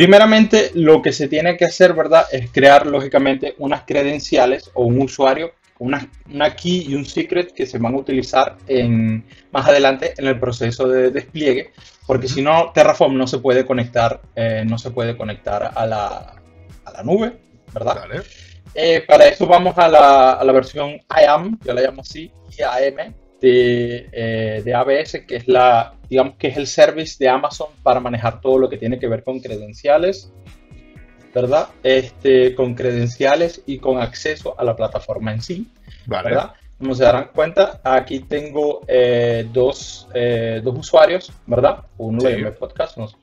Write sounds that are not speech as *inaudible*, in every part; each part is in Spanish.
Primeramente, lo que se tiene que hacer, ¿verdad? Es crear, lógicamente, unas credenciales o un usuario, una, key y un secret que se van a utilizar en, más adelante en el proceso de despliegue, porque si no, Terraform no se puede conectar, eh, no se puede conectar a la, nube, ¿verdad? Eh, para eso vamos a la, versión IAM, yo la llamo así, IAM, de, eh, de ABS, que es la digamos que es el service de Amazon para manejar todo lo que tiene que ver con credenciales, ¿verdad? Este, con credenciales y con acceso a la plataforma en sí, ¿verdad? Como se darán cuenta, aquí tengo eh, dos, eh, dos, usuarios, ¿verdad? Uno podcast, no sé.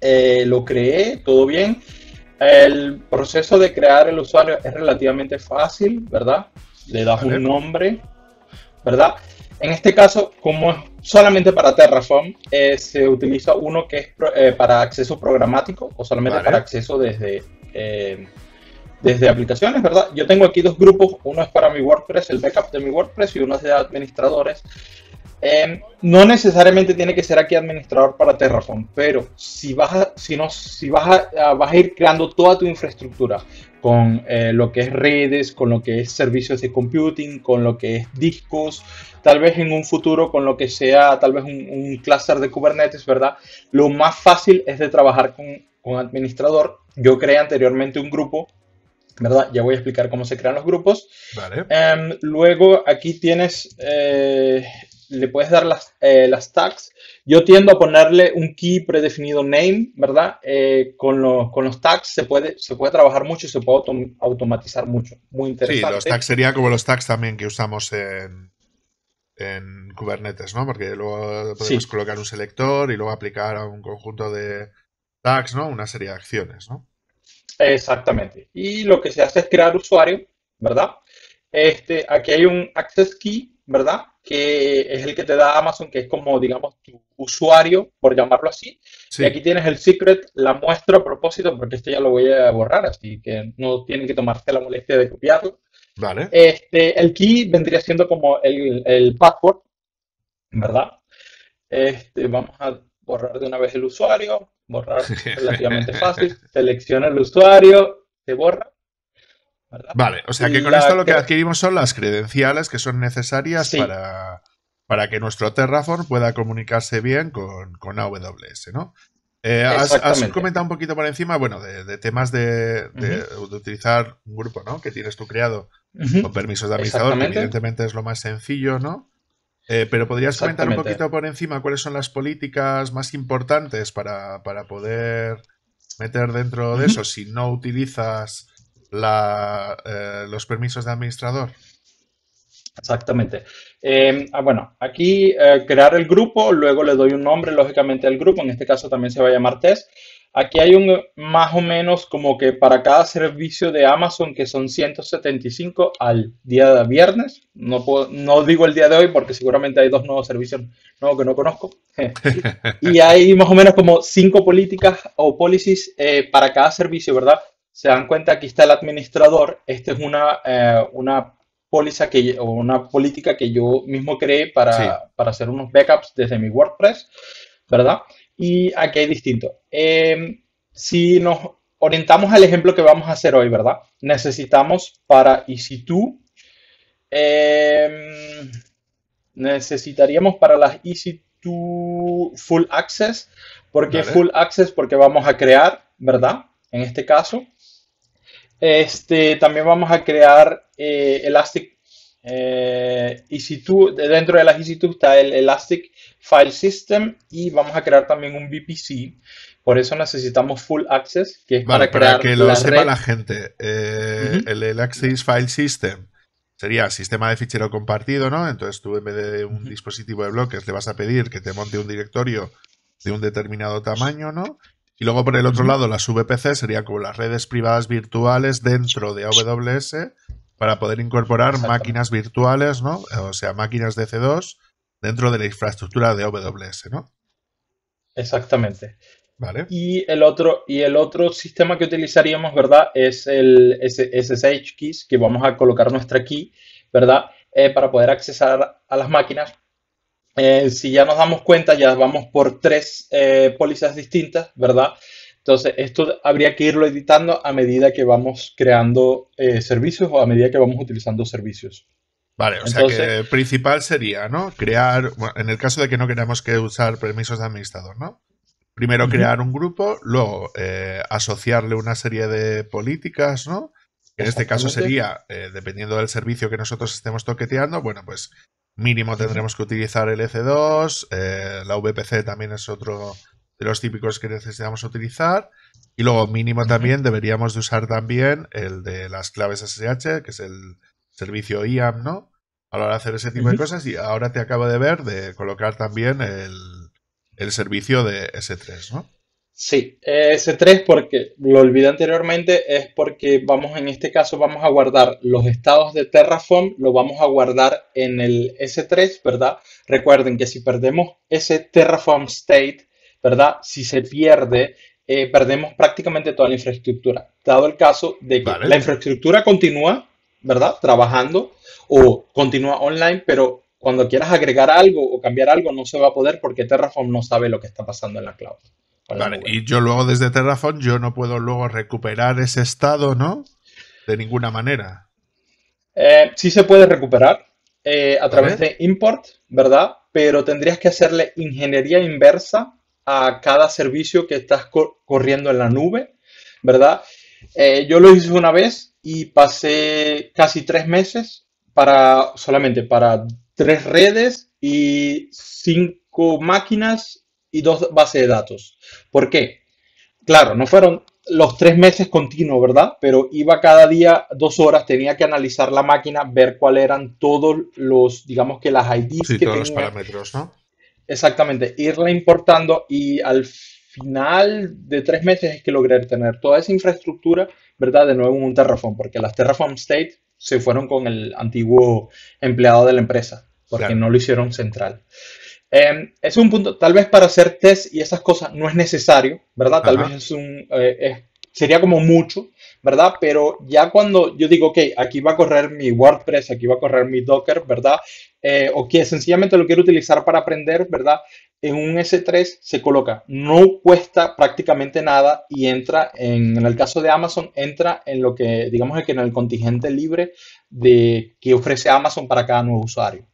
Eh, lo creé, todo bien. El proceso de crear el usuario es relativamente fácil, ¿verdad? Le das un nombre, ¿verdad? En este caso, como es solamente para Terraform, eh, se utiliza uno que es eh, para acceso programático o solamente para acceso desde, eh, desde aplicaciones, ¿verdad? Yo tengo aquí dos grupos, uno es para mi WordPress, el backup de mi WordPress y uno es de administradores. Em, no necesariamente tiene que ser aquí administrador para Terraform, pero si vas si no, si vas ah, vas a ir creando toda tu infraestructura con eh, lo que es redes, con lo que es servicios de computing, con lo que es discos, tal vez en un futuro con lo que sea tal vez un, clúster de Kubernetes, ¿verdad? Lo más fácil es de trabajar con, un administrador. Yo creé anteriormente un grupo ¿verdad? Ya voy a explicar cómo se crean los grupos. Vale. Em, luego aquí tienes eh, le puedes dar las, eh, las, tags. Yo tiendo a ponerle un key predefinido name, ¿verdad? Eh, con, con, los tags se puede, se puede trabajar mucho y se puede automatizar mucho. Muy interesante. Sí, los tags serían como los tags también que usamos en, en Kubernetes, ¿no? Porque luego podemos colocar un selector y luego aplicar a un conjunto de tags, ¿no? Una serie de acciones, ¿no? Exactamente. Y lo que se hace es crear usuario, ¿verdad? Este, aquí hay un access key ¿verdad? Que es el que te da Amazon, que es como, digamos, tu usuario, por llamarlo así. Y aquí tienes el secret, la muestro a propósito, porque este ya lo voy a borrar, así que no tienen que tomarse la molestia de copiarlo. Vale. Este, el key vendría siendo como el, el password, ¿verdad? Este, vamos a borrar de una vez el usuario, borrar relativamente fácil, *laughs* selecciona el usuario, se borra Vale, o sea que con esto lo que adquirimos son las credenciales que son necesarias para, que nuestro Terraform pueda comunicarse bien con, con AWS, ¿no? Eh, has, comentado un poquito por encima, bueno, de, temas de, utilizar un grupo, ¿no? Que tienes tú creado con permisos de administrador, que evidentemente es lo más sencillo, ¿no? Eh, pero podrías comentar un poquito por encima cuáles son las políticas más importantes para, poder meter dentro de eso si no utilizas la, eh, los permisos de administrador. Exactamente. Em, ah, bueno, aquí eh, crear el grupo, luego le doy un nombre, lógicamente, al grupo. En este caso también se va a llamar test. Aquí hay un más o menos como que para cada servicio de Amazon, que son 175 al día de viernes. No, no digo el día de hoy porque seguramente hay dos nuevos servicios nuevos que no conozco. *laughs* y hay más o menos como cinco políticas o policies eh, para cada servicio, ¿verdad? se dan cuenta, aquí está el administrador, esta es una, eh, una póliza que, una política que yo mismo creé para, hacer unos backups desde mi WordPress, ¿verdad? Y aquí hay distinto. Em, si nos orientamos al ejemplo que vamos a hacer hoy, ¿verdad? Necesitamos para ec em, necesitaríamos para las easy Full Access, porque qué Full Access, porque vamos a crear, ¿verdad? En este caso, este, también vamos a crear eh, Elastic. Eh, e dentro de las ec está el Elastic File System y vamos a crear también un VPC. Por eso necesitamos Full Access, que es para para, para, que lo sepa la gente. Eh, el, Elastic File System sería sistema de fichero compartido, ¿no? Entonces tú en vez de un dispositivo de bloques le vas a pedir que te monte un directorio de un determinado tamaño, ¿no? Y luego por el otro lado, las VPC serían como las redes privadas virtuales dentro de AWS para poder incorporar máquinas virtuales, ¿no? O sea, máquinas de c 2 dentro de la infraestructura de AWS, ¿no? Exactamente. Vale. Y el otro, y el otro sistema que utilizaríamos, ¿verdad? Es el SSH keys, que vamos a colocar nuestra key, ¿verdad? Eh, para poder accesar a las máquinas eh, si ya nos damos cuenta, ya vamos por tres eh, pólizas distintas, ¿verdad? Entonces, esto habría que irlo editando a medida que vamos creando eh, servicios o a medida que vamos utilizando servicios. Vale, o sea que principal sería, ¿no? Crear, en el caso de que no queramos que usar permisos de administrador, ¿no? Primero crear un grupo, luego asociarle una serie de políticas, ¿no? En este caso sería, dependiendo del servicio que nosotros estemos toqueteando, bueno, pues mínimo tendremos que utilizar el EC2, eh, la VPC también es otro de los típicos que necesitamos utilizar. Y luego mínimo también deberíamos de usar también el de las claves SSH, que es el servicio IAM, ¿no? A la hora de hacer ese tipo de cosas. Y ahora te acabo de ver de colocar también el, el servicio de S3, ¿no? Sí, eh, S3 porque lo olvidé anteriormente, es porque vamos en este caso vamos a guardar los estados de Terraform, lo vamos a guardar en el S3, ¿verdad? Recuerden que si perdemos ese Terraform state, ¿verdad? Si se pierde, eh, perdemos prácticamente toda la infraestructura. Dado el caso de que la infraestructura continúa, ¿verdad? Trabajando o continúa online, pero cuando quieras agregar algo o cambiar algo no se va a poder porque Terraform no sabe lo que está pasando en la cloud. Vale, y yo luego desde Terraform, yo no puedo luego recuperar ese estado, ¿no? De ninguna manera. Eh, sí se puede recuperar eh, a través de import, ¿verdad? Pero tendrías que hacerle ingeniería inversa a cada servicio que estás corriendo en la nube, ¿verdad? Eh, yo lo hice una vez y pasé casi tres meses para solamente para tres redes y cinco máquinas y dos bases de datos. ¿Por qué? Claro, no fueron los tres meses continuos, ¿verdad? Pero iba cada día dos horas, tenía que analizar la máquina, ver cuáles eran todos los, digamos que las IDs sí, que todos los parámetros, ¿no? Exactamente, irla importando y al final de tres meses es que logré tener toda esa infraestructura, ¿verdad? De nuevo en un Terraform, porque las Terraform State se fueron con el antiguo empleado de la empresa, porque no lo hicieron central. Em, es un punto, tal vez para hacer test y esas cosas no es necesario, ¿verdad? Tal vez es un, eh, sería como mucho, ¿verdad? Pero ya cuando yo digo, ok, aquí va a correr mi WordPress, aquí va a correr mi Docker, ¿verdad? Eh, o que sencillamente lo quiero utilizar para aprender, ¿verdad? En un S3 se coloca, no cuesta prácticamente nada y entra, en, en el caso de Amazon, entra en lo que, digamos que en el contingente libre de que ofrece Amazon para cada nuevo usuario.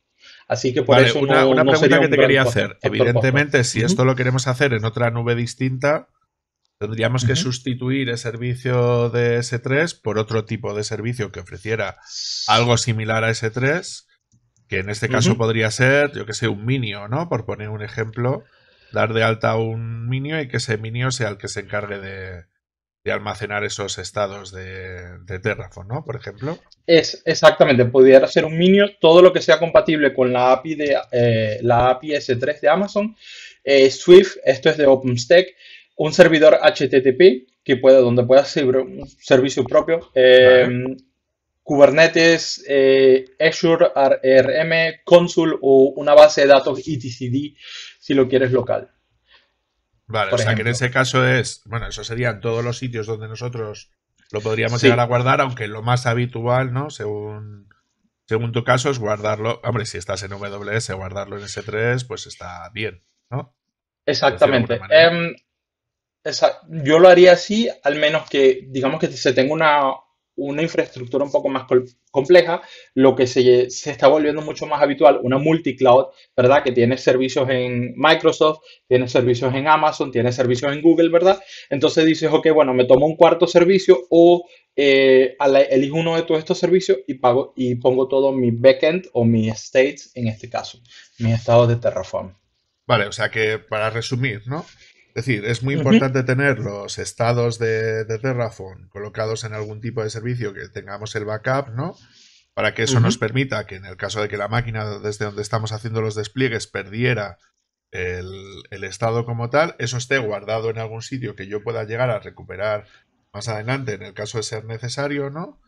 Así que por una, pregunta que te quería hacer. Evidentemente, si esto lo queremos hacer en otra nube distinta, tendríamos que sustituir el servicio de S3 por otro tipo de servicio que ofreciera algo similar a S3, que en este caso podría ser, yo que sé, un minio, ¿no? Por poner un ejemplo, dar de alta un minio y que ese minio sea el que se encargue de, de almacenar esos estados de, de, Terraform, ¿no? Por ejemplo. Es exactamente, Podría ser un Minio, todo lo que sea compatible con la API de eh, la API S3 de Amazon, eh, Swift, esto es de OpenStack, un servidor HTTP que pueda donde pueda ser un servicio propio, eh, Kubernetes, Azure, RM, Consul o una base de datos ETCD si lo quieres local. Vale, o sea que en ese caso es, bueno, eso serían todos los sitios donde nosotros lo podríamos llegar a guardar, aunque lo más habitual, ¿no? Según, según tu caso, es guardarlo. Hombre, si estás en WS, guardarlo en S3, pues está bien, ¿no? Exactamente. Em, yo lo haría así, al menos que, digamos que se tenga una una infraestructura un poco más compleja, lo que se, está volviendo mucho más habitual, una multicloud, ¿verdad? Que tiene servicios en Microsoft, tiene servicios en Amazon, tiene servicios en Google, ¿verdad? Entonces dices, ok, bueno, me tomo un cuarto servicio o eh, elijo uno de todos estos servicios y pago y pongo todo mi backend o mi states, en este caso, mi estado de Terraform. Vale, o sea que para resumir, ¿no? Es decir, es muy importante tener los estados de, de, Terraform colocados en algún tipo de servicio que tengamos el backup, ¿no? Para que eso nos permita que en el caso de que la máquina desde donde estamos haciendo los despliegues perdiera el, estado como tal, eso esté guardado en algún sitio que yo pueda llegar a recuperar más adelante en el caso de ser necesario, ¿no?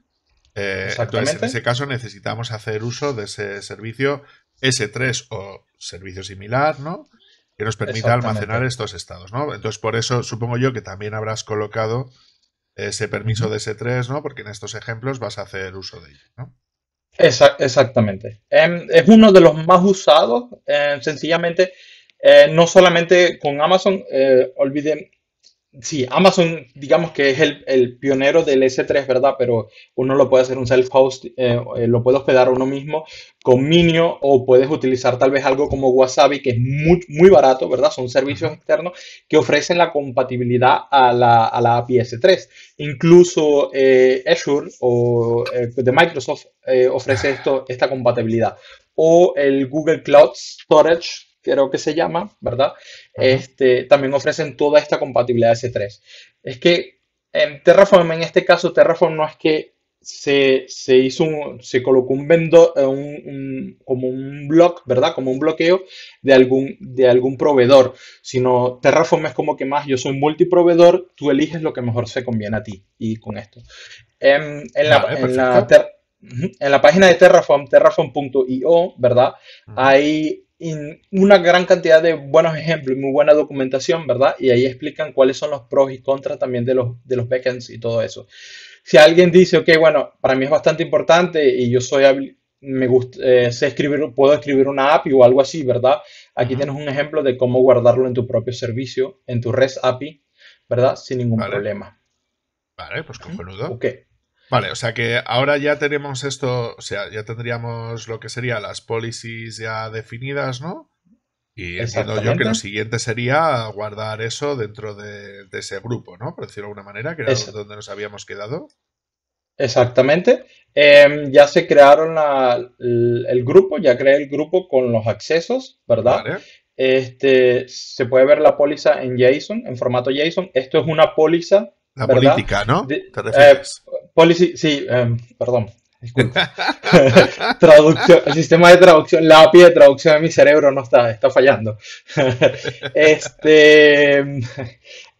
Eh, entonces, en ese caso necesitamos hacer uso de ese servicio S3 o servicio similar, ¿no? que nos permita almacenar estos estados, ¿no? Entonces, por eso supongo yo que también habrás colocado ese permiso de S3, ¿no? Porque en estos ejemplos vas a hacer uso de ello, ¿no? exactamente. Em, es uno de los más usados, em, sencillamente, eh, no solamente con Amazon, eh, olviden, sí, Amazon, digamos que es el, pionero del S3, ¿verdad? Pero uno lo puede hacer un self-host, eh, eh, lo puede hospedar uno mismo con Minio o puedes utilizar tal vez algo como Wasabi, que es muy, muy barato, ¿verdad? Son servicios externos que ofrecen la compatibilidad a la, API S3. Incluso eh, Azure o de Microsoft ofrece esto, esta compatibilidad. O el Google Cloud Storage, creo que se llama, ¿verdad? este, también ofrecen toda esta compatibilidad S3. Es que en Terraform, en este caso, Terraform no es que se, hizo un, se colocó un, vendo, eh, como un block, ¿verdad? Como un bloqueo de algún, de algún proveedor, sino Terraform es como que más yo soy multiproveedor, tú eliges lo que mejor se conviene a ti y con esto. Em, en, la, en la página de Terraform, terraform.io, ¿verdad? Hay una gran cantidad de buenos ejemplos y muy buena documentación, ¿verdad? Y ahí explican cuáles son los pros y contras también de los, de los backends y todo eso. Si alguien dice, ok, bueno, para mí es bastante importante y yo soy, me gusta, eh, sé escribir, puedo escribir una API o algo así, ¿verdad? Aquí tienes un ejemplo de cómo guardarlo en tu propio servicio, en tu REST API, ¿verdad? Sin ningún problema. Vale, pues cojonudo. Ok. Vale, o sea que ahora ya tenemos esto, o sea, ya tendríamos lo que sería las policies ya definidas, ¿no? Y entiendo yo que lo siguiente sería guardar eso dentro de, ese grupo, ¿no? Por decirlo de alguna manera, que era donde nos habíamos quedado. Exactamente. Em, ya se crearon el, grupo, ya creé el grupo con los accesos, ¿verdad? Este, se puede ver la póliza en JSON, en formato JSON. Esto es una póliza la política, ¿no? Eh, policy, sí, em, perdón. *laughs* traducción, el sistema de traducción, la API de traducción de mi cerebro no está, está fallando. *laughs* este, em,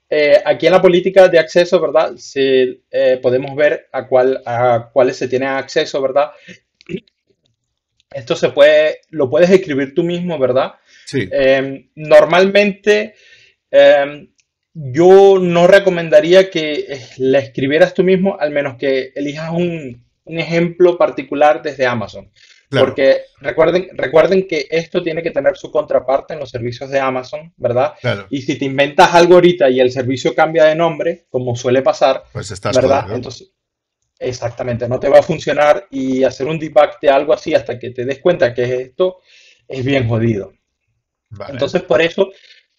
eh, aquí en la política de acceso, ¿verdad? Si, eh, podemos ver a, cuál, a cuáles se tiene acceso, ¿verdad? Esto se puede, lo puedes escribir tú mismo, ¿verdad? Sí. Em, normalmente, yo no recomendaría que eh, la escribieras tú mismo, al menos que elijas un, ejemplo particular desde Amazon. Porque recuerden, recuerden que esto tiene que tener su contraparte en los servicios de Amazon, ¿verdad? Y si te inventas algo ahorita y el servicio cambia de nombre, como suele pasar, pues estás ¿verdad? Entonces, exactamente, no te va a funcionar y hacer un debug de algo así hasta que te des cuenta que es esto es bien jodido. Entonces, por eso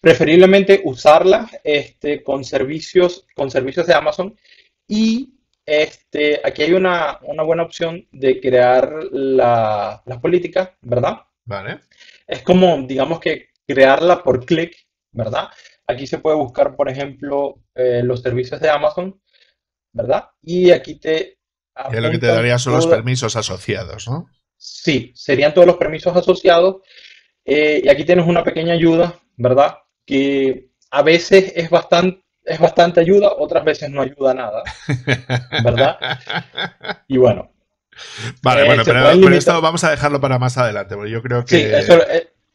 preferiblemente usarlas este, con, servicios, con servicios de Amazon. Y este, aquí hay una, buena opción de crear la, las políticas, ¿verdad? Vale. Es como, digamos que crearla por clic, ¿verdad? Aquí se puede buscar, por ejemplo, eh, los servicios de Amazon, ¿verdad? Y aquí te... es lo que te daría son los permisos asociados, ¿no? Sí, serían todos los permisos asociados. Eh, y aquí tienes una pequeña ayuda, ¿verdad? que a veces es bastante, es bastante ayuda, otras veces no ayuda nada, *laughs* ¿verdad? Y bueno. Vale, eh, bueno, pero, esto vamos a dejarlo para más adelante, porque yo creo que...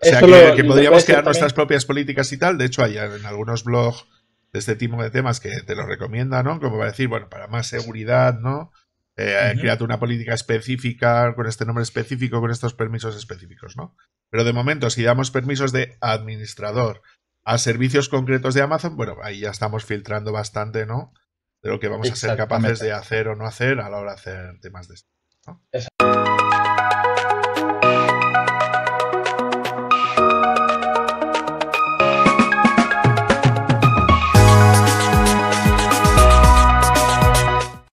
Eh, que, podríamos crear nuestras propias políticas y tal. De hecho, hay en algunos blogs de este tipo de temas que te lo recomiendan, ¿no? Como para decir, bueno, para más seguridad, ¿no? Eh, una política específica con este nombre específico, con estos permisos específicos, ¿no? Pero de momento, si damos permisos de administrador, a servicios concretos de Amazon, bueno, ahí ya estamos filtrando bastante, ¿no? De lo que vamos a ser capaces de hacer o no hacer a la hora de hacer temas de